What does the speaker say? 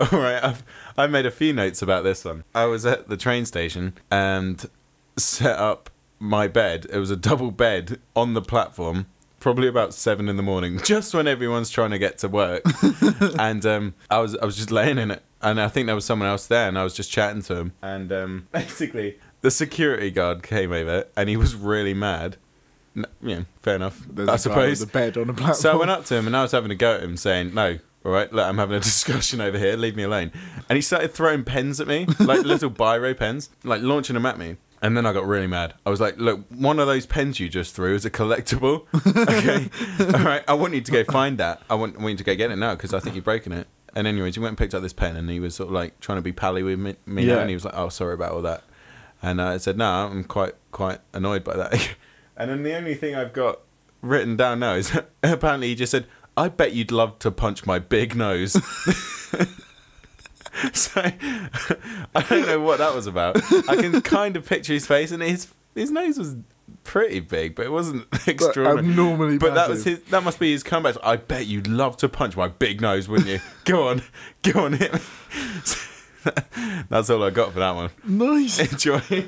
All right, I've, I made a few notes about this one. I was at the train station and set up my bed. It was a double bed on the platform, probably about seven in the morning, just when everyone's trying to get to work. and um, I was I was just laying in it, and I think there was someone else there, and I was just chatting to him. And um, basically, the security guard came over, and he was really mad. No, yeah, fair enough. There's I suppose the bed on a platform. So I went up to him, and I was having a go at him, saying, "No, all right, look, I'm having a discussion over here, leave me alone. And he started throwing pens at me, like little biro pens, like launching them at me. And then I got really mad. I was like, look, one of those pens you just threw is a collectible. Okay. all right. I want you to go find that. I want, I want you to go get it now because I think you have broken it. And anyways, he went and picked up this pen and he was sort of like trying to be pally with me. me yeah. And he was like, oh, sorry about all that. And uh, I said, no, I'm quite, quite annoyed by that. and then the only thing I've got written down now is apparently he just said, I bet you'd love to punch my big nose. so I don't know what that was about. I can kind of picture his face, and his his nose was pretty big, but it wasn't extraordinary. But abnormally. But massive. that was his. That must be his comeback. I bet you'd love to punch my big nose, wouldn't you? go on, go on, hit me. That's all I got for that one. Nice. Enjoy.